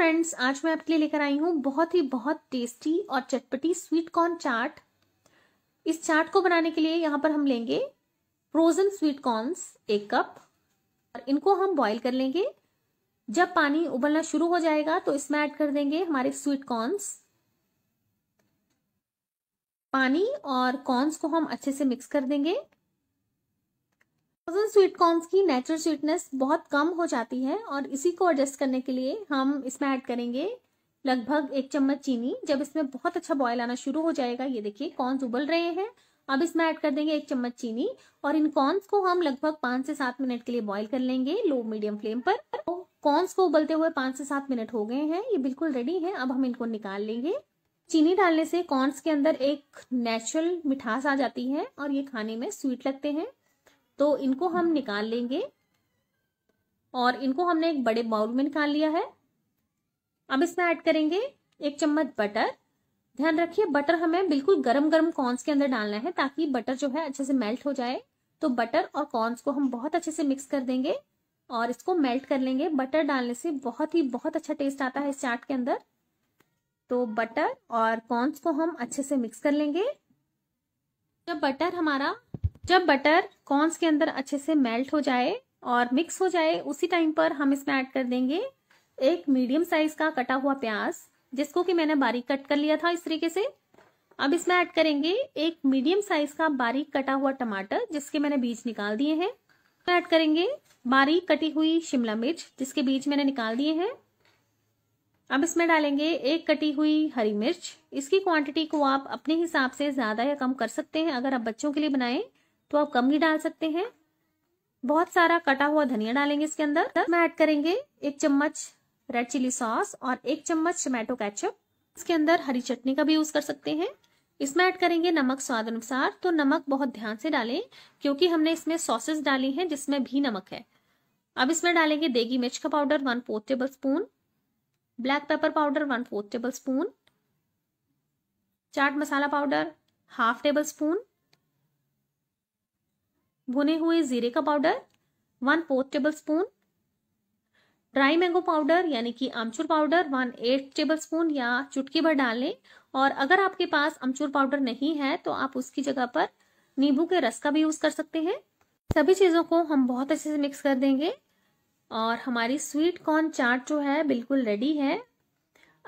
friends आज मैं आपके लिए लेकर आई हूँ बहुत ही बहुत टेस्टी और चटपटी स्वीट कॉर्न चाट इस चाट को बनाने के लिए यहाँ पर हम लेंगे फ्रोजन स्वीट कॉर्न्स एक कप और इनको हम बॉईल कर लेंगे जब पानी उबलना शुरू हो जाएगा तो इसमें ऐड कर देंगे हमारे स्वीट कॉर्न्स पानी और कॉर्न्स को हम अच्छे से मिक्स कर देंगे फ्रोजन स्वीट कॉर्न्स की नेचुरल स्वीटनेस बहुत कम हो जाती है और इसी को एडजस्ट करने के लिए हम इसमें ऐड करेंगे लगभग एक चम्मच चीनी जब इसमें बहुत अच्छा बॉयल आना शुरू हो जाएगा ये देखिए कॉर्न्स उबल रहे हैं अब इसमें ऐड कर देंगे एक चम्मच चीनी और इन कॉर्न्स को हम लगभग पांच से सात मिनट के लिए बॉयल कर लेंगे लो मीडियम फ्लेम पर तो कॉर्न्स को उबलते हुए पांच से सात मिनट हो गए हैं ये बिल्कुल रेडी है अब हम इनको निकाल लेंगे चीनी डालने से कॉर्न्स के अंदर एक नेचुरल मिठास आ जाती है और ये खाने में स्वीट लगते हैं तो इनको हम निकाल लेंगे और इनको हमने एक बड़े बाउल में निकाल लिया है अब इसमें ऐड करेंगे एक चम्मच बटर ध्यान रखिए बटर हमें बिल्कुल गरम गरम कॉर्न्स के अंदर डालना है ताकि बटर जो है अच्छे से मेल्ट हो जाए तो बटर और कॉर्न्स को हम बहुत अच्छे से मिक्स कर देंगे और इसको मेल्ट कर लेंगे बटर डालने से बहुत ही बहुत अच्छा टेस्ट आता है इस चाट के अंदर तो बटर और कॉर्न्स को हम अच्छे से मिक्स कर लेंगे जब बटर हमारा जब बटर कॉर्न्स के अंदर अच्छे से मेल्ट हो जाए और मिक्स हो जाए उसी टाइम पर हम इसमें ऐड कर देंगे एक मीडियम साइज का कटा हुआ प्याज जिसको कि मैंने बारीक कट कर लिया था इस तरीके से अब इसमें ऐड करेंगे एक मीडियम साइज का बारीक कटा हुआ टमाटर जिसके मैंने बीज निकाल दिए हैं ऐड करेंगे बारीक कटी हुई शिमला मिर्च जिसके बीज मैंने निकाल दिए हैं अब इसमें डालेंगे एक कटी हुई हरी मिर्च इसकी क्वांटिटी को आप अपने हिसाब से ज्यादा या कम कर सकते हैं अगर आप बच्चों के लिए बनाएं तो आप कम ही डाल सकते हैं बहुत सारा कटा हुआ धनिया डालेंगे इसके अंदर हम ऐड करेंगे एक चम्मच रेड चिली सॉस और एक चम्मच टमेटो कैचअप इसके अंदर हरी चटनी का भी यूज कर सकते हैं इसमें ऐड करेंगे नमक स्वाद अनुसार तो नमक बहुत ध्यान से डालें क्योंकि हमने इसमें सॉसेस डाली हैं जिसमें भी नमक है अब इसमें डालेंगे देगी मिर्च का powder one fourth tablespoon black pepper powder one fourth tablespoon chaat masala powder half tablespoon भुने हुए जीरे का powder one fourth tablespoon dry mango powder यानी कि आमचूर powder one eight tablespoon या चुटकी भर डाल लें और अगर आपके पास अमचूर पाउडर नहीं है तो आप उसकी जगह पर नींबू के रस का भी यूज़ कर सकते हैं सभी चीज़ों को हम बहुत अच्छे से मिक्स कर देंगे और हमारी स्वीट कॉर्न चाट जो है बिल्कुल रेडी है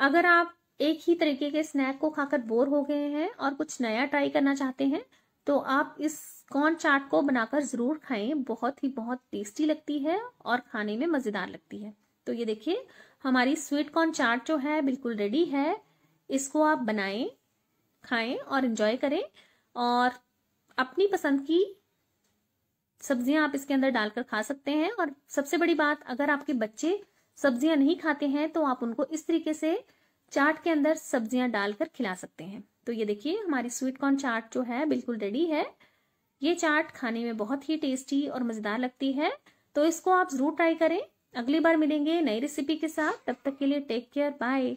अगर आप एक ही तरीके के स्नैक को खाकर बोर हो गए हैं और कुछ नया ट्राई करना चाहते हैं तो आप इस कॉर्न चाट को बनाकर ज़रूर खाएं बहुत ही बहुत टेस्टी लगती है और खाने में मज़ेदार लगती है तो ये देखिए हमारी स्वीट कॉर्न चाट जो है बिल्कुल रेडी है इसको आप बनाएं खाएं और इंजॉय करें और अपनी पसंद की सब्जियां आप इसके अंदर डालकर खा सकते हैं और सबसे बड़ी बात अगर आपके बच्चे सब्जियां नहीं खाते हैं तो आप उनको इस तरीके से चाट के अंदर सब्जियां डालकर खिला सकते हैं तो ये देखिए हमारी स्वीट कॉर्न चाट जो है बिल्कुल रेडी है ये चाट खाने में बहुत ही टेस्टी और मज़ेदार लगती है तो इसको आप ज़रूर ट्राई करें अगली बार मिलेंगे नई रेसिपी के साथ तब तक के लिए टेक केयर बाय